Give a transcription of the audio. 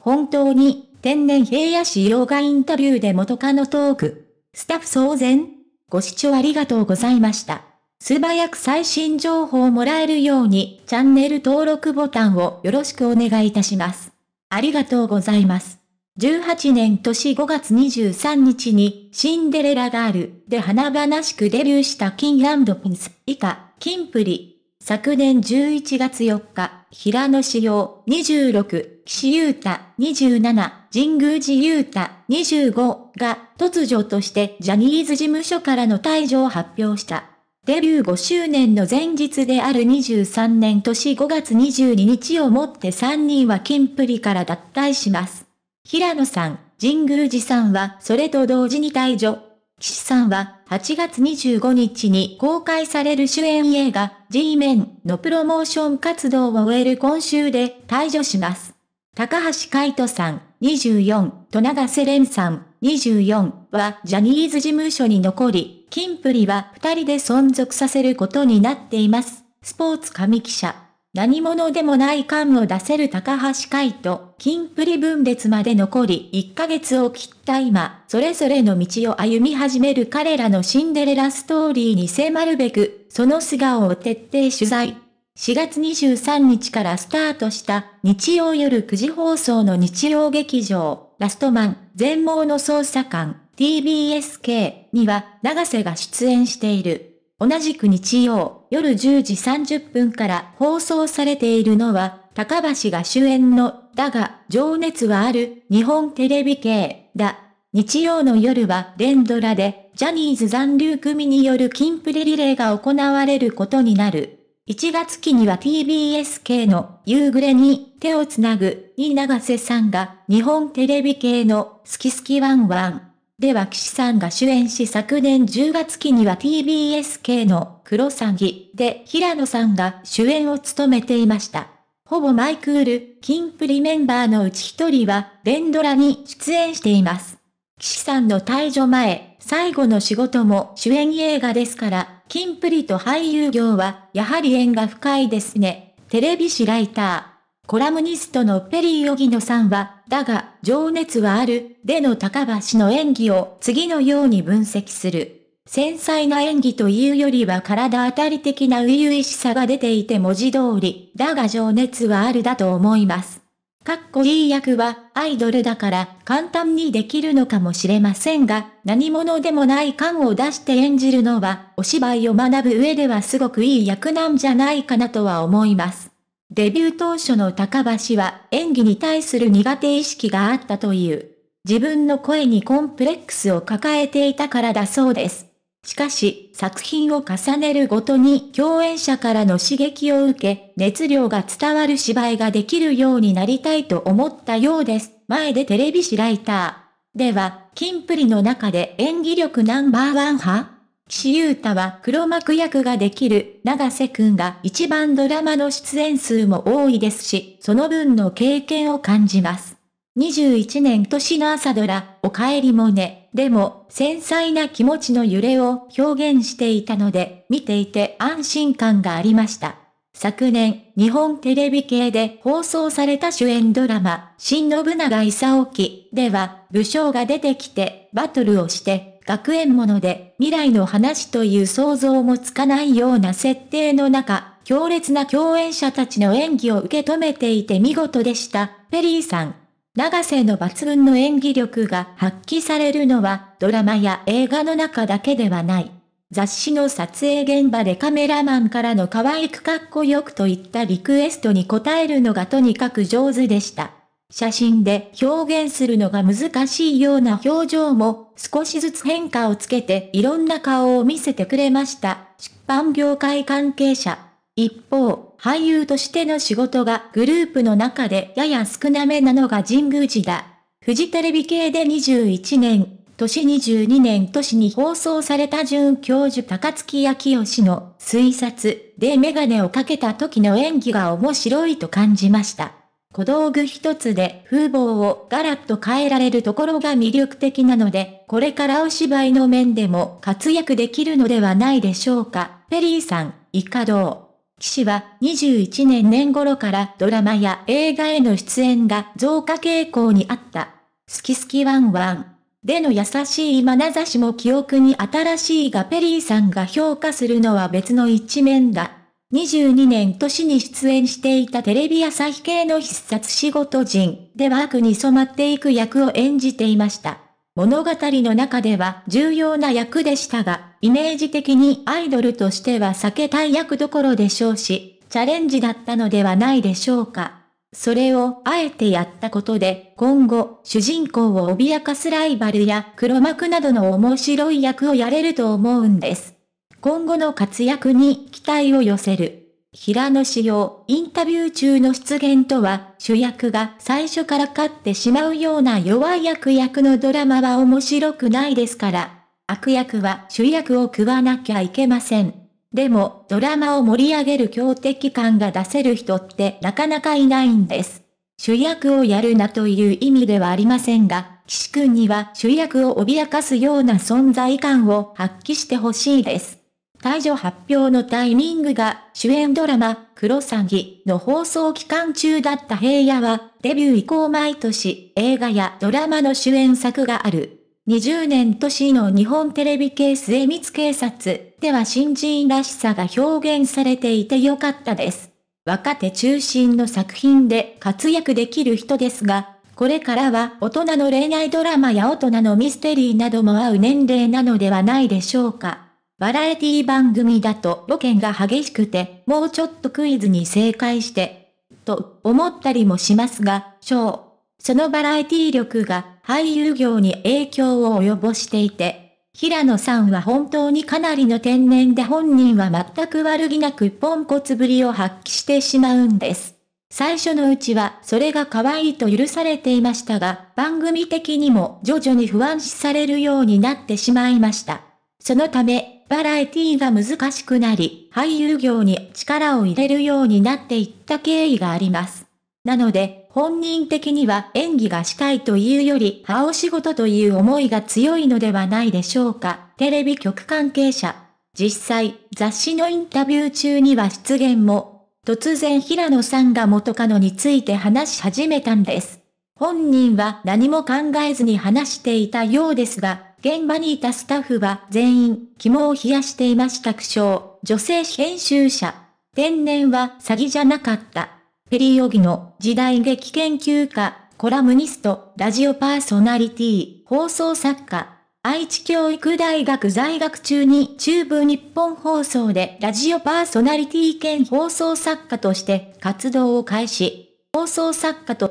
本当に、天然平野仕様がインタビューで元カノトーク。スタッフ騒然ご視聴ありがとうございました。素早く最新情報をもらえるように、チャンネル登録ボタンをよろしくお願いいたします。ありがとうございます。18年年5月23日に、シンデレラガールで華々しくデビューしたキンピンス以下、キンプリ、昨年11月4日、平野志陽26、岸優太27、神宮寺優太25が突如としてジャニーズ事務所からの退場を発表した。デビュー5周年の前日である23年年5月22日をもって3人は金プリから脱退します。平野さん、神宮寺さんはそれと同時に退場。岸さんは8月25日に公開される主演映画 G メンのプロモーション活動を終える今週で退場します。高橋海人さん、24と長瀬廉さん、24はジャニーズ事務所に残り、キンプリは2人で存続させることになっています。スポーツ紙記者。何者でもない感を出せる高橋海と、金プリ分裂まで残り1ヶ月を切った今、それぞれの道を歩み始める彼らのシンデレラストーリーに迫るべく、その素顔を徹底取材。4月23日からスタートした日曜夜9時放送の日曜劇場、ラストマン、全盲の捜査官、TBSK には、長瀬が出演している。同じく日曜夜10時30分から放送されているのは、高橋が主演の、だが、情熱はある、日本テレビ系、だ。日曜の夜は連ドラで、ジャニーズ残留組による金プレリレーが行われることになる。1月期には TBS 系の夕暮れに手をつなぐに長瀬さんが日本テレビ系のスキスキワンワンでは岸さんが主演し昨年10月期には TBS 系の黒詐欺で平野さんが主演を務めていました。ほぼマイクール、キンプリメンバーのうち一人は連ドラに出演しています。岸さんの退場前、最後の仕事も主演映画ですから、キンプリと俳優業はやはり縁が深いですね。テレビ誌ライター。コラムニストのペリー・ヨギノさんは、だが、情熱はある、での高橋の演技を次のように分析する。繊細な演技というよりは体当たり的な初々しさが出ていて文字通り、だが情熱はあるだと思います。かっこいい役はアイドルだから簡単にできるのかもしれませんが、何者でもない感を出して演じるのはお芝居を学ぶ上ではすごくいい役なんじゃないかなとは思います。デビュー当初の高橋は演技に対する苦手意識があったという。自分の声にコンプレックスを抱えていたからだそうです。しかし、作品を重ねるごとに共演者からの刺激を受け、熱量が伝わる芝居ができるようになりたいと思ったようです。前でテレビ誌ライター。では、キンプリの中で演技力ナンバーワン派岸優太は黒幕役ができる長瀬くんが一番ドラマの出演数も多いですし、その分の経験を感じます。21年年の朝ドラ、お帰りもね、でも、繊細な気持ちの揺れを表現していたので、見ていて安心感がありました。昨年、日本テレビ系で放送された主演ドラマ、新信長勲記では、武将が出てきて、バトルをして、学園もので未来の話という想像もつかないような設定の中、強烈な共演者たちの演技を受け止めていて見事でした、ペリーさん。長瀬の抜群の演技力が発揮されるのは、ドラマや映画の中だけではない。雑誌の撮影現場でカメラマンからの可愛くかっこよくといったリクエストに応えるのがとにかく上手でした。写真で表現するのが難しいような表情も少しずつ変化をつけていろんな顔を見せてくれました。出版業界関係者。一方、俳優としての仕事がグループの中でやや少なめなのが神宮寺だ。フジテレビ系で21年、年22年年に放送された準教授高月明義の推察でメガネをかけた時の演技が面白いと感じました。小道具一つで風貌をガラッと変えられるところが魅力的なので、これからお芝居の面でも活躍できるのではないでしょうか。ペリーさん、いかどう騎士は21年年頃からドラマや映画への出演が増加傾向にあった。好き好きワンワン。での優しい眼差しも記憶に新しいがペリーさんが評価するのは別の一面だ。2 2年年に出演していたテレビ朝日系の必殺仕事人では悪に染まっていく役を演じていました。物語の中では重要な役でしたが、イメージ的にアイドルとしては避けたい役どころでしょうし、チャレンジだったのではないでしょうか。それをあえてやったことで、今後、主人公を脅かすライバルや黒幕などの面白い役をやれると思うんです。今後の活躍に期待を寄せる。平野紫耀、インタビュー中の出現とは、主役が最初から勝ってしまうような弱い悪役のドラマは面白くないですから、悪役は主役を食わなきゃいけません。でも、ドラマを盛り上げる強敵感が出せる人ってなかなかいないんです。主役をやるなという意味ではありませんが、岸君には主役を脅かすような存在感を発揮してほしいです。退場発表のタイミングが主演ドラマ、クロサギの放送期間中だった平野は、デビュー以降毎年映画やドラマの主演作がある。20年年の日本テレビ系末光警察では新人らしさが表現されていてよかったです。若手中心の作品で活躍できる人ですが、これからは大人の恋愛ドラマや大人のミステリーなども合う年齢なのではないでしょうか。バラエティ番組だとボケが激しくて、もうちょっとクイズに正解して、と思ったりもしますが、しょう。そのバラエティ力が俳優業に影響を及ぼしていて、平野さんは本当にかなりの天然で本人は全く悪気なくポンコツぶりを発揮してしまうんです。最初のうちはそれが可愛いと許されていましたが、番組的にも徐々に不安視されるようになってしまいました。そのため、バラエティが難しくなり、俳優業に力を入れるようになっていった経緯があります。なので、本人的には演技がしたいというより、歯お仕事という思いが強いのではないでしょうか。テレビ局関係者。実際、雑誌のインタビュー中には出現も、突然平野さんが元カノについて話し始めたんです。本人は何も考えずに話していたようですが、現場にいたスタッフは全員、肝を冷やしていました苦笑、女性編集者。天然は詐欺じゃなかった。ペリヨギの時代劇研究家、コラムニスト、ラジオパーソナリティ、放送作家。愛知教育大学在学中に中部日本放送でラジオパーソナリティ兼放送作家として活動を開始。放送作家と